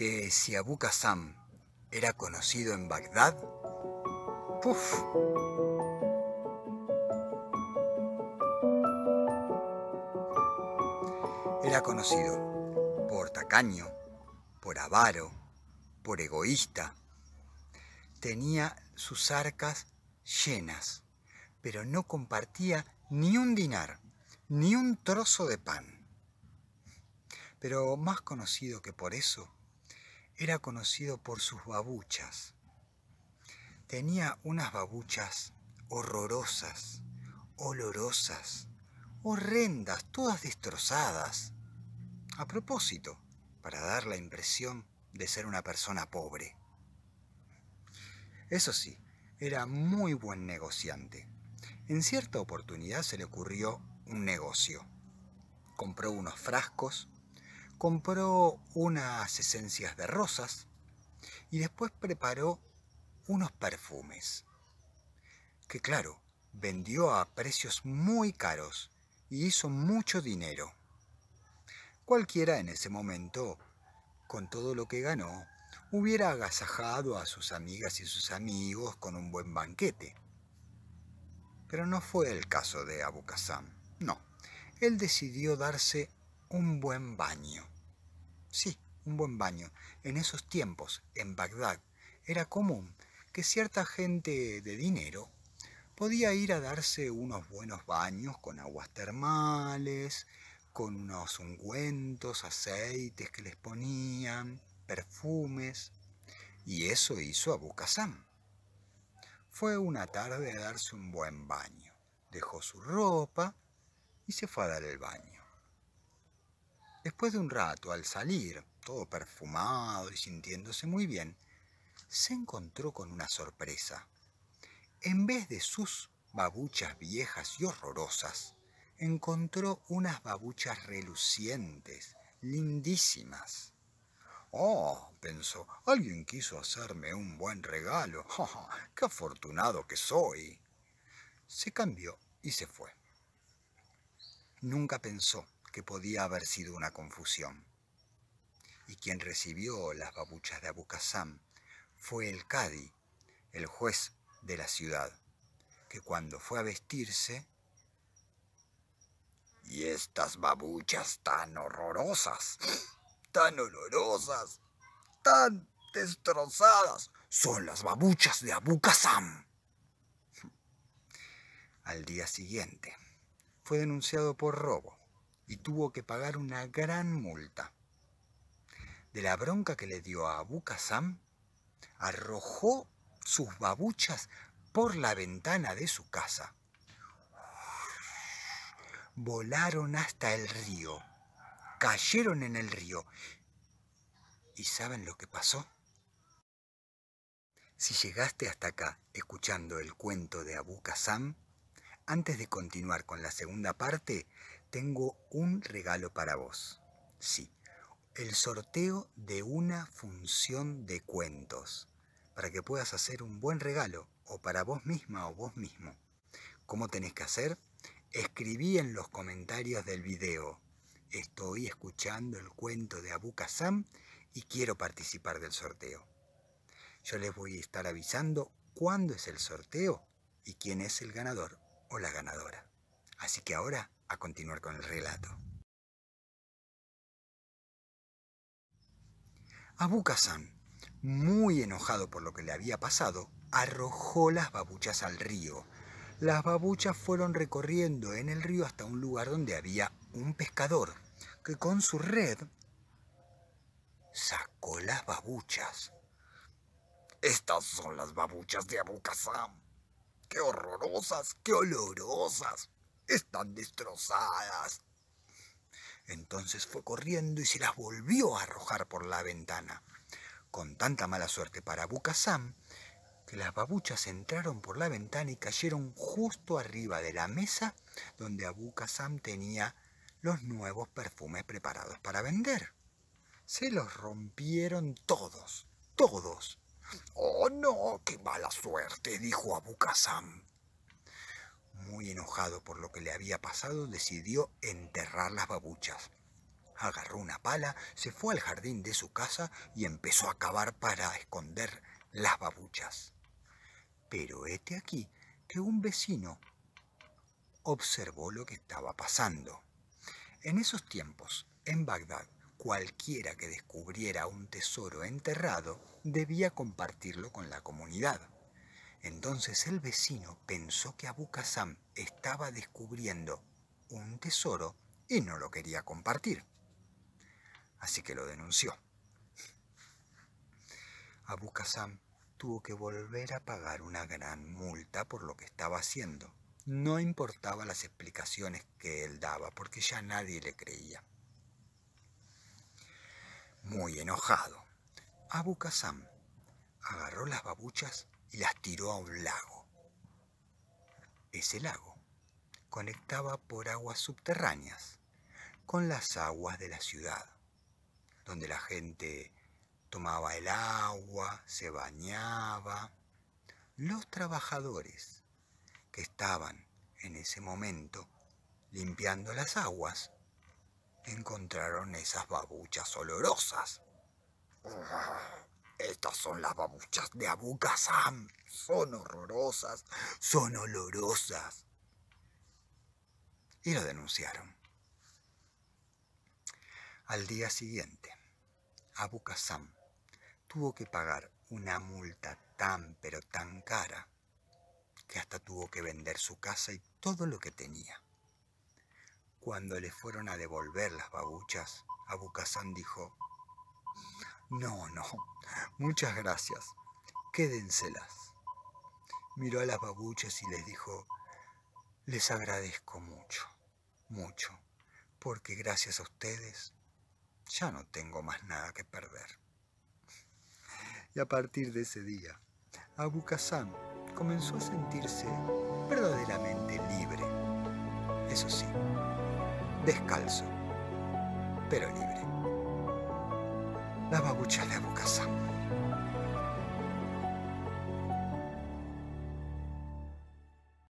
que si Abu Qasam era conocido en Bagdad, ¡puf! Era conocido por tacaño, por avaro, por egoísta. Tenía sus arcas llenas, pero no compartía ni un dinar, ni un trozo de pan. Pero más conocido que por eso, era conocido por sus babuchas. Tenía unas babuchas horrorosas, olorosas, horrendas, todas destrozadas. A propósito, para dar la impresión de ser una persona pobre. Eso sí, era muy buen negociante. En cierta oportunidad se le ocurrió un negocio. Compró unos frascos compró unas esencias de rosas y después preparó unos perfumes, que claro, vendió a precios muy caros y hizo mucho dinero. Cualquiera en ese momento, con todo lo que ganó, hubiera agasajado a sus amigas y sus amigos con un buen banquete. Pero no fue el caso de Abu no. Él decidió darse un buen baño. Sí, un buen baño. En esos tiempos, en Bagdad, era común que cierta gente de dinero podía ir a darse unos buenos baños con aguas termales, con unos ungüentos, aceites que les ponían, perfumes, y eso hizo Abu Qassam. Fue una tarde a darse un buen baño, dejó su ropa y se fue a dar el baño. Después de un rato, al salir, todo perfumado y sintiéndose muy bien, se encontró con una sorpresa. En vez de sus babuchas viejas y horrorosas, encontró unas babuchas relucientes, lindísimas. Oh, pensó, alguien quiso hacerme un buen regalo. ¡Qué afortunado que soy! Se cambió y se fue. Nunca pensó que podía haber sido una confusión. Y quien recibió las babuchas de Abu fue el Cadi, el juez de la ciudad, que cuando fue a vestirse... Y estas babuchas tan horrorosas, tan olorosas, tan destrozadas, son las babuchas de Abu Al día siguiente, fue denunciado por robo y tuvo que pagar una gran multa. De la bronca que le dio a Abu Sam arrojó sus babuchas por la ventana de su casa. Volaron hasta el río, cayeron en el río. ¿Y saben lo que pasó? Si llegaste hasta acá escuchando el cuento de Abu Sam antes de continuar con la segunda parte, tengo un regalo para vos. Sí, el sorteo de una función de cuentos, para que puedas hacer un buen regalo, o para vos misma o vos mismo. ¿Cómo tenés que hacer? Escribí en los comentarios del video. Estoy escuchando el cuento de Abu Kassam y quiero participar del sorteo. Yo les voy a estar avisando cuándo es el sorteo y quién es el ganador o la ganadora. Así que ahora a continuar con el relato. Abu muy enojado por lo que le había pasado, arrojó las babuchas al río. Las babuchas fueron recorriendo en el río hasta un lugar donde había un pescador que con su red sacó las babuchas. Estas son las babuchas de Abu ¡Qué horrorosas! ¡Qué olorosas! están destrozadas. Entonces fue corriendo y se las volvió a arrojar por la ventana. Con tanta mala suerte para Bucasam, que las babuchas entraron por la ventana y cayeron justo arriba de la mesa donde Abucasam tenía los nuevos perfumes preparados para vender. Se los rompieron todos, todos. ¡Oh no! ¡Qué mala suerte! dijo Abucasam. Muy enojado por lo que le había pasado, decidió enterrar las babuchas. Agarró una pala, se fue al jardín de su casa y empezó a cavar para esconder las babuchas. Pero hete aquí que un vecino observó lo que estaba pasando. En esos tiempos, en Bagdad, cualquiera que descubriera un tesoro enterrado debía compartirlo con la comunidad. Entonces el vecino pensó que Abu Kazam estaba descubriendo un tesoro y no lo quería compartir. Así que lo denunció. Abu Kazam tuvo que volver a pagar una gran multa por lo que estaba haciendo. No importaba las explicaciones que él daba, porque ya nadie le creía. Muy enojado, Abu Kazam agarró las babuchas y las tiró a un lago. Ese lago conectaba por aguas subterráneas con las aguas de la ciudad, donde la gente tomaba el agua, se bañaba. Los trabajadores que estaban en ese momento limpiando las aguas encontraron esas babuchas olorosas. Estas son las babuchas de Abu Ghazam. Son horrorosas, son olorosas. Y lo denunciaron. Al día siguiente, Abu tuvo que pagar una multa tan pero tan cara que hasta tuvo que vender su casa y todo lo que tenía. Cuando le fueron a devolver las babuchas, Abu dijo, no, no, muchas gracias. Quédenselas. Miró a las babuchas y les dijo, les agradezco mucho, mucho, porque gracias a ustedes ya no tengo más nada que perder. Y a partir de ese día, Abu comenzó a sentirse verdaderamente libre. Eso sí, descalzo, pero libre. 나바구치아 내복가사